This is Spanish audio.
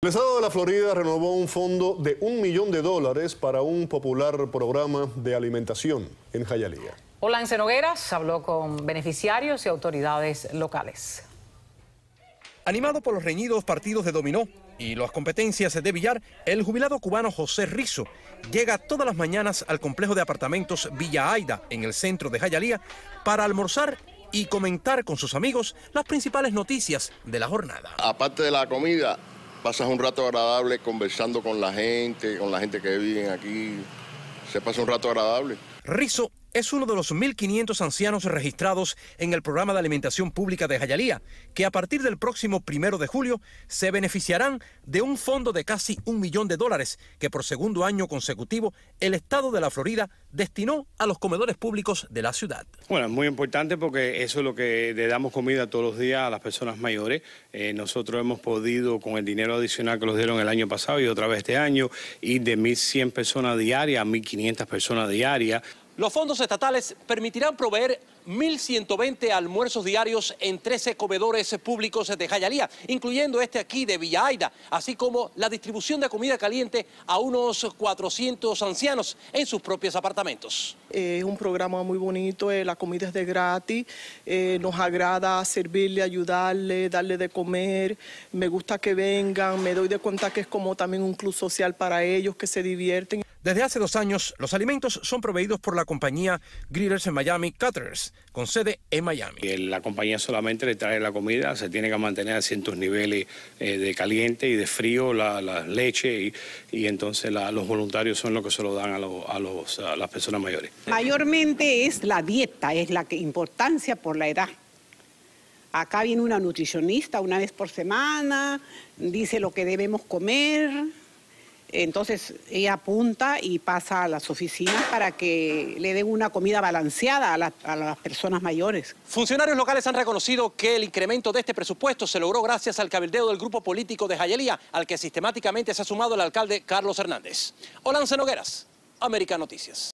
El Estado de la Florida renovó un fondo de un millón de dólares para un popular programa de alimentación en Jayalía. Ence Nogueras habló con beneficiarios y autoridades locales. Animado por los reñidos partidos de dominó y las competencias de billar, el jubilado cubano José Rizo llega todas las mañanas al complejo de apartamentos Villa Aida, en el centro de Jayalía, para almorzar y comentar con sus amigos las principales noticias de la jornada. Aparte de la comida, pasas un rato agradable conversando con la gente, con la gente que vive aquí. Se pasa un rato agradable. Rizo es uno de los 1.500 ancianos registrados en el programa de alimentación pública de Jayalía, que a partir del próximo primero de julio se beneficiarán de un fondo de casi un millón de dólares que por segundo año consecutivo el Estado de la Florida destinó a los comedores públicos de la ciudad. Bueno, es muy importante porque eso es lo que le damos comida todos los días a las personas mayores. Eh, nosotros hemos podido, con el dinero adicional que nos dieron el año pasado y otra vez este año, ir de 1.100 personas diarias a 1.500 personas diarias. Los fondos estatales permitirán proveer 1.120 almuerzos diarios en 13 comedores públicos de Jayalía, incluyendo este aquí de Villa Aida, así como la distribución de comida caliente a unos 400 ancianos en sus propios apartamentos. Es un programa muy bonito, eh, la comida es de gratis, eh, nos agrada servirle, ayudarle, darle de comer, me gusta que vengan, me doy de cuenta que es como también un club social para ellos, que se divierten. Desde hace dos años, los alimentos son proveídos por la compañía Grillers en Miami Cutters, con sede en Miami. La compañía solamente le trae la comida, se tiene que mantener a ciertos niveles eh, de caliente y de frío la, leche y, entonces los voluntarios son los que se lo dan a, las personas mayores. Mayormente es la dieta, es la que, importancia por la edad. Acá viene una nutricionista una vez por semana, dice lo que debemos comer. Entonces ella apunta y pasa a las oficinas para que le den una comida balanceada a, las personas mayores. Funcionarios locales han reconocido que el incremento de este presupuesto se logró gracias al cabildeo del grupo político de Jayelía, al que sistemáticamente se ha sumado el alcalde Carlos Hernández. Olan Nogueras, América Noticias.